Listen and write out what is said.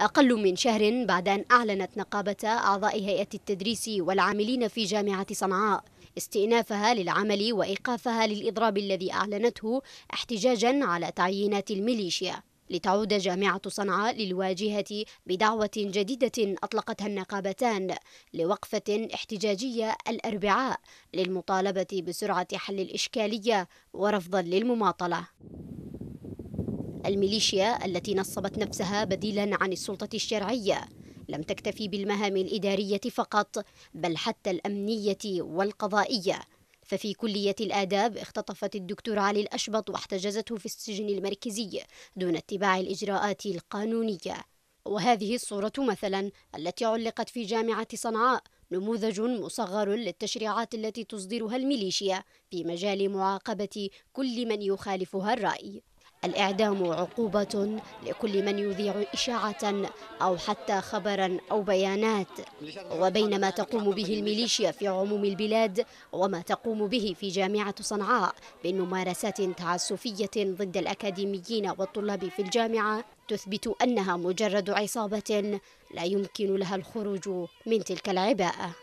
أقل من شهر بعد أن أعلنت نقابة أعضاء هيئة التدريس والعاملين في جامعة صنعاء استئنافها للعمل وإيقافها للإضراب الذي أعلنته احتجاجا على تعيينات الميليشيا لتعود جامعة صنعاء للواجهة بدعوة جديدة أطلقتها النقابتان لوقفة احتجاجية الأربعاء للمطالبة بسرعة حل الإشكالية ورفضا للمماطلة الميليشيا التي نصبت نفسها بديلا عن السلطة الشرعية لم تكتفي بالمهام الإدارية فقط بل حتى الأمنية والقضائية ففي كلية الآداب اختطفت الدكتور علي الأشبط واحتجزته في السجن المركزي دون اتباع الإجراءات القانونية وهذه الصورة مثلا التي علقت في جامعة صنعاء نموذج مصغر للتشريعات التي تصدرها الميليشيا في مجال معاقبة كل من يخالفها الرأي الإعدام عقوبة لكل من يذيع إشاعة أو حتى خبرا أو بيانات وبين ما تقوم به الميليشيا في عموم البلاد وما تقوم به في جامعة صنعاء من ممارسات تعسفية ضد الأكاديميين والطلاب في الجامعة تثبت أنها مجرد عصابة لا يمكن لها الخروج من تلك العباءة